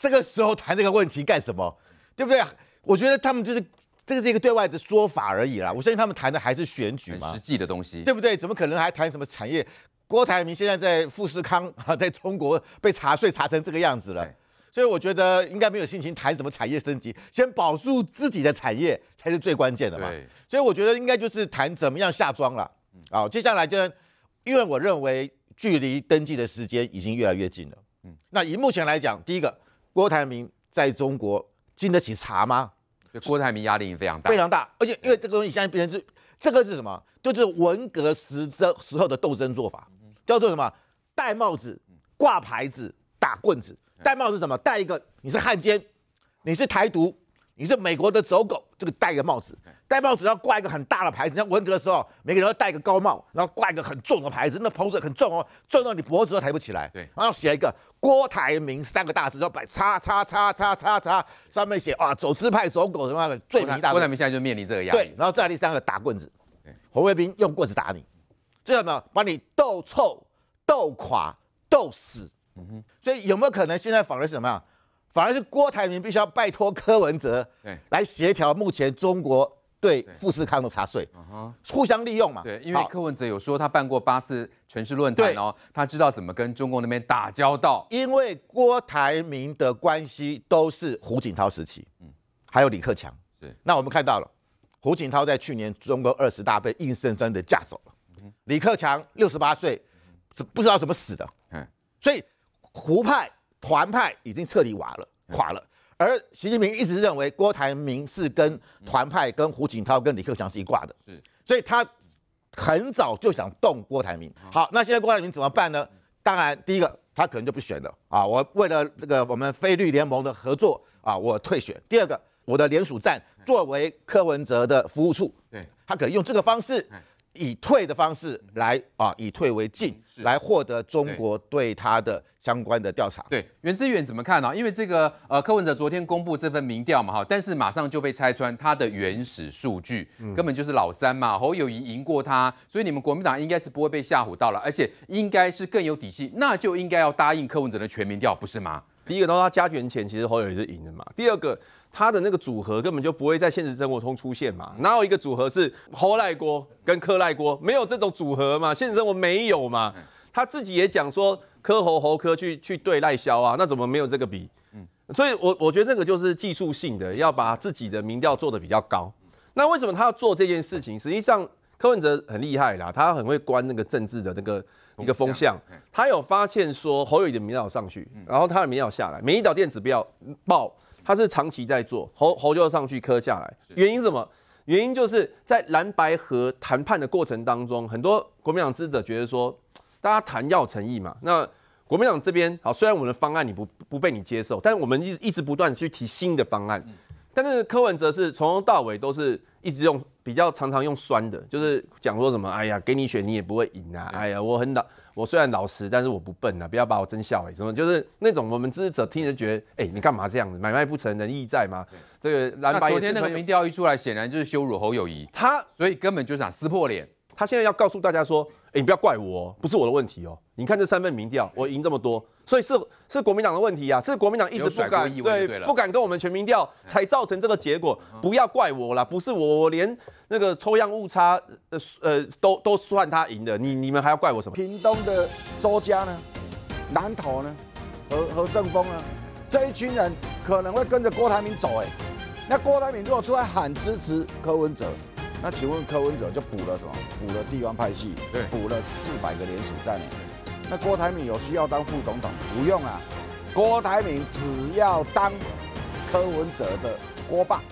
这个时候谈这个问题干什么？对不对？我觉得他们就是这个是一个对外的说法而已啦。我相信他们谈的还是选举嘛，实际的东西，对不对？怎么可能还谈什么产业？郭台铭现在在富士康啊，在中国被查税查成这个样子了，所以我觉得应该没有心情谈什么产业升级，先保住自己的产业才是最关键的嘛。所以我觉得应该就是谈怎么样下庄了。好，接下来就因为我认为距离登记的时间已经越来越近了。嗯，那以目前来讲，第一个。郭台铭在中国经得起查吗？郭台铭压力也非常大，非常大。而且因为这个东西，现在变成是这个是什么？就是文革时的时候的斗争做法，叫做什么？戴帽子、挂牌子、打棍子。戴帽子什么？戴一个，你是汉奸，你是台独，你是美国的走狗，这个戴个帽子。戴帽子要挂一个很大的牌子，像文革的时候，每个人要戴一个高帽，然后挂一个很重的牌子，那个子很重哦，重到你脖子都抬不起来。对，然后写一个“郭台铭”三个大字，然后摆叉叉叉叉叉叉上面写啊“走资派走狗”什么的最大郭台铭现在就面临这个样。对，然后再第三个打棍子，红卫兵用棍子打你，这样呢把你斗臭、斗垮、斗死。嗯哼。所以有没有可能现在反而是什么呀？反而是郭台铭必须要拜托柯文哲来协调目前中国。对富士康的茶税，互相利用嘛。对，因为柯文哲有说他办过八次全市论坛哦，他知道怎么跟中共那边打交道。因为郭台铭的关系都是胡锦涛时期，嗯，还有李克强，是，那我们看到了，胡锦涛在去年中共二十大被硬生生的架走了，李克强六十八岁，是不知道怎么死的，嗯。所以胡派团派已经彻底瓦了，垮了。而习近平一直认为郭台铭是跟团派、跟胡锦涛、跟李克强是一挂的，是，所以他很早就想动郭台铭。好，那现在郭台铭怎么办呢？当然，第一个他可能就不选了啊！我为了这个我们非绿联盟的合作啊，我退选。第二个，我的联署站作为柯文哲的服务处，对他可能用这个方式。以退的方式来啊，以退为进，来获得中国对他的相关的调查。对，袁志远怎么看呢？因为这个呃，柯文哲昨天公布这份民调嘛哈，但是马上就被拆穿，他的原始数据根本就是老三嘛，侯友谊赢过他，所以你们国民党应该是不会被吓唬到了，而且应该是更有底气，那就应该要答应柯文哲的全民调，不是吗？第一个，他加权前，其实侯友也是赢的嘛。第二个，他的那个组合根本就不会在现实生活中出现嘛。哪有一个组合是侯赖锅跟柯赖锅没有这种组合嘛？现实生活没有嘛？他自己也讲说，柯侯侯柯去去对赖萧啊，那怎么没有这个比？嗯，所以我我觉得那个就是技术性的，要把自己的民调做的比较高。那为什么他要做这件事情？实际上。柯文哲很厉害啦，他很会关那个政治的那个一个风向。他有发现说侯友谊的民调上去，然后他的民调下来，民一导电子不要爆，他是长期在做侯侯就上去磕下来，原因什么？原因就是在蓝白和谈判的过程当中，很多国民党支持者觉得说，大家谈要诚意嘛。那国民党这边好，虽然我们的方案你不不被你接受，但我们一一直不断去提新的方案。但是柯文哲是从头到尾都是一直用比较常常用酸的，就是讲说什么，哎呀，给你选你也不会赢啊，哎呀，我很老，我虽然老实，但是我不笨啊，不要把我真笑哎，什么就是那种我们支持者听着觉得，哎，你干嘛这样子，买卖不成仁义在吗？这个蓝白的民调一出来，显然就是羞辱侯友谊，他所以根本就想撕破脸。他现在要告诉大家说：“哎，你不要怪我，不是我的问题哦。你看这三份民调，我赢这么多，所以是是国民党的问题啊，是国民党一直不敢对，不敢跟我们全民调，才造成这个结果。不要怪我啦，不是我连那个抽样误差呃呃都都算他赢的。你你们还要怪我什么？屏东的周家呢，南投呢，和和胜峰呢，这一群人可能会跟着郭台铭走。哎，那郭台铭如果出来喊支持柯文哲？”那请问柯文哲就补了什么？补了地方派系，对，补了四百个连署在内。那郭台铭有需要当副总统？不用啊，郭台铭只要当柯文哲的锅巴。